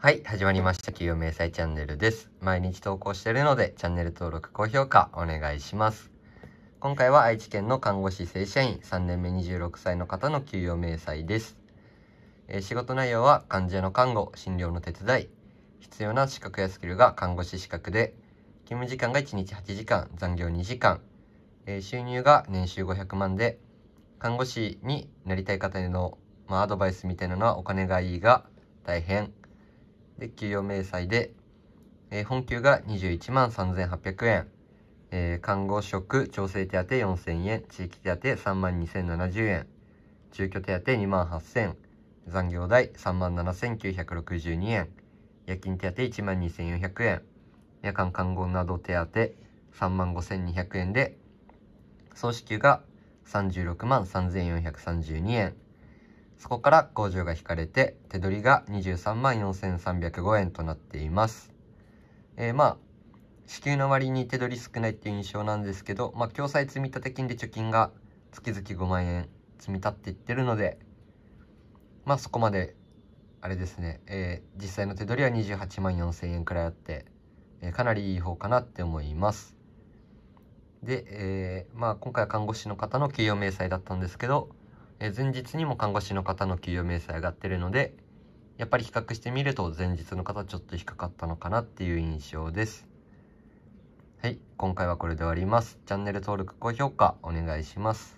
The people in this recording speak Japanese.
はい、始まりました。企業明細チャンネルです。毎日投稿しているので、チャンネル登録、高評価お願いします。今回は愛知県の看護師正社員3年目26歳の方の給与明細です。えー、仕事内容は患者の看護、診療の手伝い、必要な資格やスキルが看護師資格で、勤務時間が1日8時間、残業2時間、えー、収入が年収500万で、看護師になりたい方への、まあ、アドバイスみたいなのはお金がいいが大変。で、給与明細で、えー、本給が21万3800円、えー、看護職調整手当4000円、地域手当3万2070円、住居手当2万8000、円、残業代3万7962円、夜勤手当1万2400円、夜間看護など手当3万5200円で、総支給が36万3432円、そこから工場が引かれて、手取りが23万4305円となっています。えー、まあ、支給の割に手取り少ないっていう印象なんですけど、まあ、共済積立金で貯金が月々5万円積み立っていってるので、まあそこまで、あれですね、えー、実際の手取りは28万4000円くらいあって、えー、かなりいい方かなって思います。で、えー、まあ今回は看護師の方の給与明細だったんですけど、え前日にも看護師の方の給与明細上がってるので、やっぱり比較してみると前日の方ちょっと引っかかったのかなっていう印象です。はい、今回はこれで終わります。チャンネル登録、高評価お願いします。